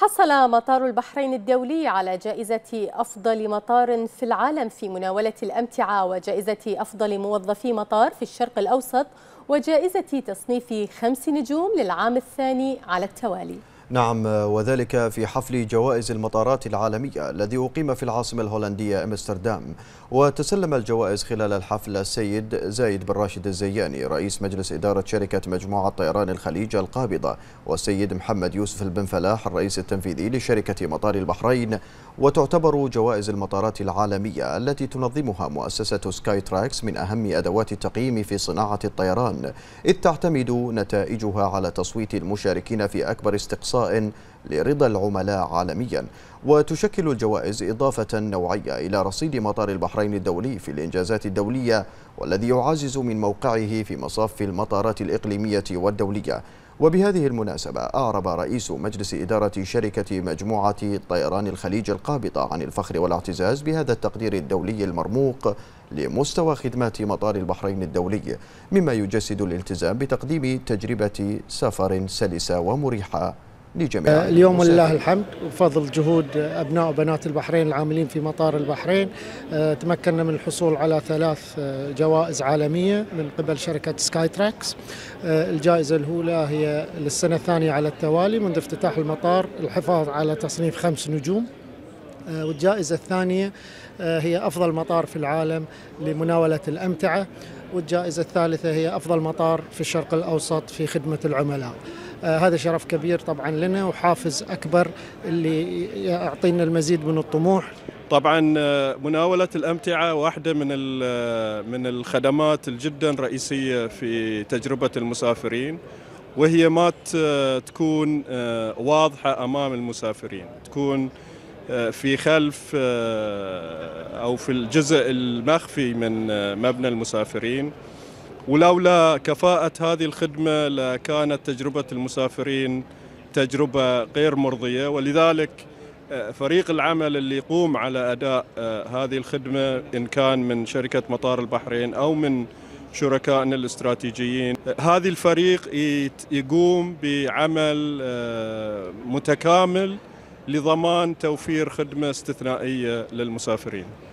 حصل مطار البحرين الدولي على جائزة أفضل مطار في العالم في مناولة الأمتعة وجائزة أفضل موظفي مطار في الشرق الأوسط وجائزة تصنيف خمس نجوم للعام الثاني على التوالي نعم وذلك في حفل جوائز المطارات العالمية الذي أقيم في العاصمة الهولندية أمستردام وتسلم الجوائز خلال الحفل السيد زايد بن راشد الزياني رئيس مجلس إدارة شركة مجموعة طيران الخليج القابضة والسيد محمد يوسف البن فلاح الرئيس التنفيذي لشركة مطار البحرين وتعتبر جوائز المطارات العالمية التي تنظمها مؤسسة سكاي تراكس من أهم أدوات التقييم في صناعة الطيران إذ تعتمد نتائجها على تصويت المشاركين في أكبر استقصاء لرضا العملاء عالميا وتشكل الجوائز إضافة نوعية إلى رصيد مطار البحرين الدولي في الإنجازات الدولية والذي يعزز من موقعه في مصاف المطارات الإقليمية والدولية وبهذه المناسبة أعرب رئيس مجلس إدارة شركة مجموعة طيران الخليج القابضة عن الفخر والاعتزاز بهذا التقدير الدولي المرموق لمستوى خدمات مطار البحرين الدولي مما يجسد الالتزام بتقديم تجربة سفر سلسة ومريحة لجميع آه، اليوم لله الحمد وفضل جهود أبناء وبنات البحرين العاملين في مطار البحرين آه، تمكنا من الحصول على ثلاث آه، جوائز عالمية من قبل شركة سكاي تراكس الجائزة الأولى هي للسنة الثانية على التوالي منذ افتتاح المطار الحفاظ على تصنيف خمس نجوم والجائزة الثانية هي أفضل مطار في العالم لمناولة الأمتعة والجائزة الثالثة هي أفضل مطار في الشرق الأوسط في خدمة العملاء آه، هذا شرف كبير طبعا لنا وحافز أكبر اللي يعطينا المزيد من الطموح طبعا آه، مناولة الأمتعة واحدة من آه، من الخدمات الجدا رئيسية في تجربة المسافرين وهي ما تكون واضحة أمام المسافرين تكون في خلف أو في الجزء المخفي من مبنى المسافرين ولولا كفاءة هذه الخدمة لكانت تجربة المسافرين تجربة غير مرضية ولذلك آه، فريق العمل اللي يقوم على أداء آه، هذه الخدمة إن كان من شركة مطار البحرين أو من شركائنا الاستراتيجيين آه، هذه الفريق يقوم بعمل متكامل لضمان توفير خدمة استثنائية للمسافرين